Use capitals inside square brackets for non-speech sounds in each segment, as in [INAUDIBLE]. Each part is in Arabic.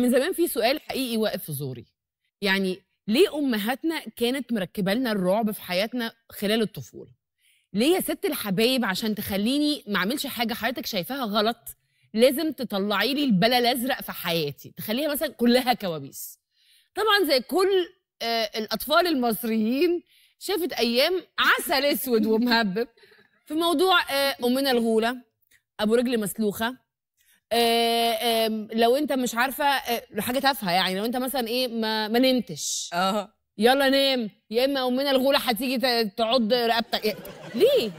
من زمان في سؤال حقيقي واقف في زوري يعني ليه امهاتنا كانت مركبه لنا الرعب في حياتنا خلال الطفوله ليه يا ست الحبايب عشان تخليني ما اعملش حاجه حضرتك شايفاها غلط لازم تطلعي لي البلا الازرق في حياتي تخليها مثلا كلها كوابيس طبعا زي كل آه الاطفال المصريين شافت ايام عسل اسود ومهبب في موضوع آه امنا الغوله ابو رجل مسلوخه آه، لو انت مش عارفه آه، حاجه تافهه يعني لو انت مثلا ايه ما, ما نمتش اه يلا نام يا اما امنا الغوله هتيجي تعض رقبتك ليه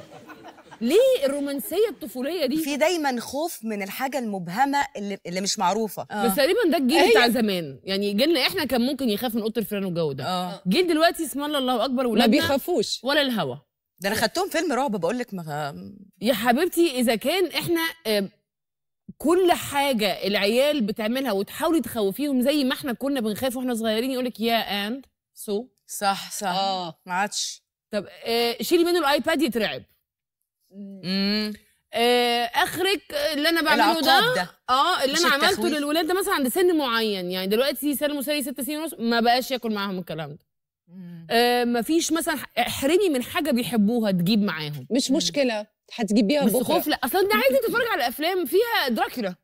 ليه الرومانسيه الطفوليه دي في دايما خوف من الحاجه المبهمه اللي, اللي مش معروفه آه. بس تقريبا ده الجيل بتاع زمان يعني جيلنا احنا كان ممكن يخاف من اوضه الفيران والجو ده آه. جيل دلوقتي اسم الله الله اكبر ولا ما بيخافوش ولا الهوا ده انا خدتهم فيلم رعب بقول لك ما يا حبيبتي اذا كان احنا كل حاجه العيال بتعملها وتحاولي تخوفيهم زي ما احنا كنا بنخاف واحنا صغيرين يقول لك يا اند سو صح صح اه ما عادش طب آه شيلي منه الايباد يترعب امم آه اخرك آه، اللي انا بعمله ده, ده اه اللي انا عملته للولاد ده مثلا عند سن معين يعني دلوقتي سالم وسالي ست سنين ونص ما بقاش ياكل معاهم الكلام ده آه مفيش مثلا احرمي من حاجه بيحبوها تجيب معاهم مش مشكله هتجيب بيها بس بكره خوف لا اصل انت عايزه تتفرج على افلام فيها دراكولا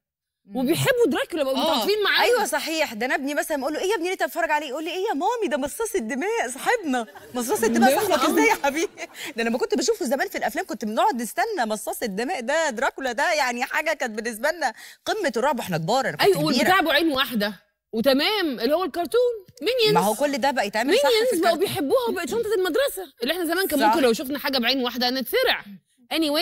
وبيحبوا دراكولا بقوا آه. متعاطفين معاه ايوه صحيح ده انا ابني مثلا بقول له ايه يا ابني انت بتتفرج عليه يقول لي ايه يا مامي ده مصاص الدماء صاحبنا مصاص الدماء [LAUGHS] صاحبك ازاي يا حبيبي ده لما كنت بشوفه زمان في الافلام كنت بنقعد نستنى مصاص الدماء ده دراكولا ده يعني حاجه كانت بالنسبه لنا قمه الرعب واحنا كبار انا كنت ايوه والبتاع عين واحده وتمام اللي هو الكرتون مينيونز ما هو كل ده بقى يتعمل صح مينينز بقوا بيحبوها وبقت شنطه المدرسه اللي احنا زمان كان ممكن لو شفنا حاجه بعين واحده نتسرع Anyway,